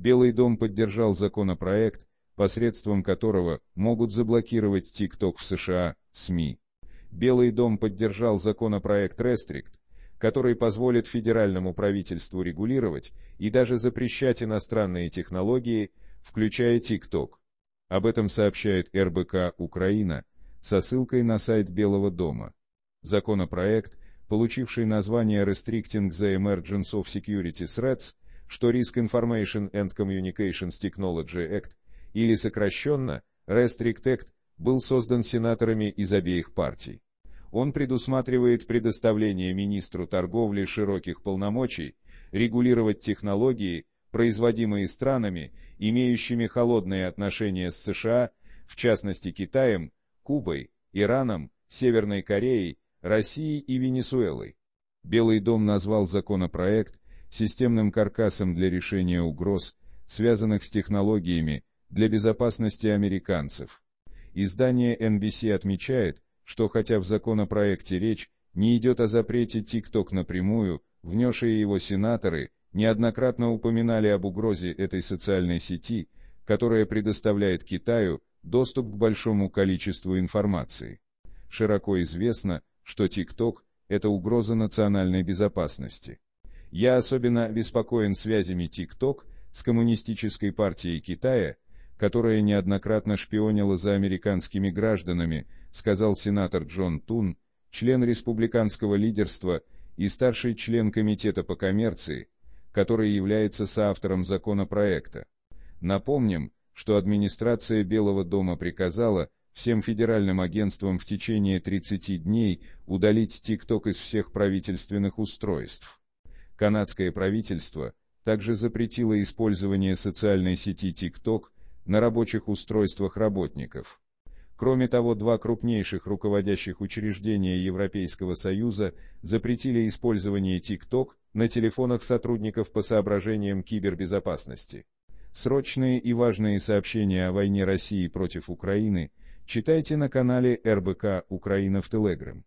Белый дом поддержал законопроект, посредством которого могут заблокировать TikTok в США, СМИ. Белый дом поддержал законопроект Restrict, который позволит федеральному правительству регулировать и даже запрещать иностранные технологии, включая TikTok. Об этом сообщает РБК «Украина» со ссылкой на сайт Белого дома. Законопроект, получивший название Restricting the Emergence of Security Threats, что Risk Information and Communications Technology Act, или сокращенно Restrict Act, был создан сенаторами из обеих партий. Он предусматривает предоставление министру торговли широких полномочий регулировать технологии, производимые странами, имеющими холодные отношения с США, в частности Китаем, Кубой, Ираном, Северной Кореей, Россией и Венесуэлой. Белый дом назвал законопроект системным каркасом для решения угроз, связанных с технологиями для безопасности американцев. Издание NBC отмечает, что хотя в законопроекте речь не идет о запрете TikTok напрямую, внесшие его сенаторы неоднократно упоминали об угрозе этой социальной сети, которая предоставляет Китаю доступ к большому количеству информации. Широко известно, что TikTok – это угроза национальной безопасности. Я особенно беспокоен связями ТикТок с Коммунистической партией Китая, которая неоднократно шпионила за американскими гражданами, сказал сенатор Джон Тун, член республиканского лидерства и старший член Комитета по коммерции, который является соавтором законопроекта. Напомним, что администрация Белого дома приказала всем федеральным агентствам в течение 30 дней удалить ТикТок из всех правительственных устройств. Канадское правительство также запретило использование социальной сети TikTok на рабочих устройствах работников. Кроме того, два крупнейших руководящих учреждения Европейского Союза запретили использование TikTok на телефонах сотрудников по соображениям кибербезопасности. Срочные и важные сообщения о войне России против Украины читайте на канале РБК «Украина в Телеграм».